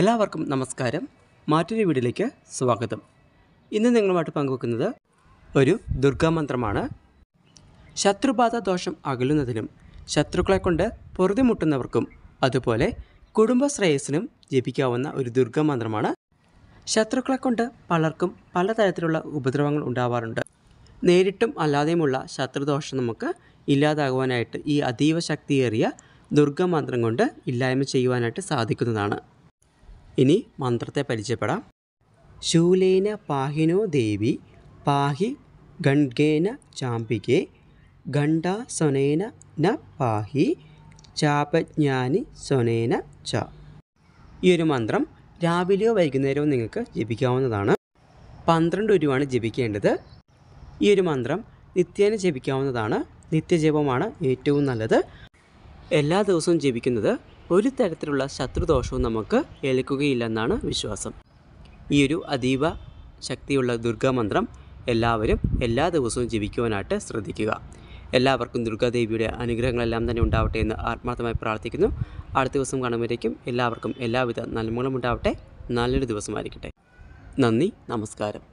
എല്ലാവർക്കും നമസ്കാരം മാറ്റൊരു വീടിലേക്ക് സ്വാഗതം ഇന്ന് നിങ്ങളുമായിട്ട് പങ്കുവെക്കുന്നത് ഒരു ദുർഗാമന്ത്രമാണ് ശത്രുബാധ ദോഷം അകലുന്നതിനും ശത്രുക്കളെ കൊണ്ട് പൊറുതിമുട്ടുന്നവർക്കും അതുപോലെ കുടുംബശ്രേയസിനും ജപിക്കാവുന്ന ഒരു ദുർഗാമന്ത്രമാണ് ശത്രുക്കളെ കൊണ്ട് പലർക്കും പലതരത്തിലുള്ള ഉപദ്രവങ്ങൾ ഉണ്ടാവാറുണ്ട് നേരിട്ടും അല്ലാതെയുമുള്ള ശത്രുദോഷം നമുക്ക് ഇല്ലാതാകുവാനായിട്ട് ഈ അതീവ ശക്തിയേറിയ ദുർഗാമന്ത്രം കൊണ്ട് ഇല്ലായ്മ ചെയ്യുവാനായിട്ട് സാധിക്കുന്നതാണ് ഇനി മന്ത്രത്തെ പരിചയപ്പെടാം ശൂലേന പാഹിനോ ദേവി പാഹി ഗണ്ഗേന ചാമ്പികെ ഗണ്ഡാസൊനേന ന പാഹി ചാപജ്ഞാനി സ്വനേന ച ഈ ഒരു മന്ത്രം രാവിലെയോ വൈകുന്നേരമോ നിങ്ങൾക്ക് ജപിക്കാവുന്നതാണ് പന്ത്രണ്ട് ഉരുവാണ് ജപിക്കേണ്ടത് ഈ ഒരു മന്ത്രം നിത്യേന ജപിക്കാവുന്നതാണ് നിത്യജപമാണ് ഏറ്റവും നല്ലത് എല്ലാ ദിവസവും ജപിക്കുന്നത് ഒരു തരത്തിലുള്ള ശത്രുദോഷവും നമുക്ക് ഏൽക്കുകയില്ലെന്നാണ് വിശ്വാസം ഈ ഒരു അതീവ ശക്തിയുള്ള ദുർഗാമന്ത്രം എല്ലാവരും എല്ലാ ദിവസവും ജപിക്കുവാനായിട്ട് ശ്രദ്ധിക്കുക എല്ലാവർക്കും ദുർഗാദേവിയുടെ അനുഗ്രഹങ്ങളെല്ലാം തന്നെ ഉണ്ടാവട്ടെ എന്ന് ആത്മാർത്ഥമായി പ്രാർത്ഥിക്കുന്നു അടുത്ത ദിവസം കാണുമ്പോഴേക്കും എല്ലാവർക്കും എല്ലാവിധ നന്മകളും ഉണ്ടാവട്ടെ നല്ലൊരു ദിവസമായിരിക്കട്ടെ നന്ദി നമസ്കാരം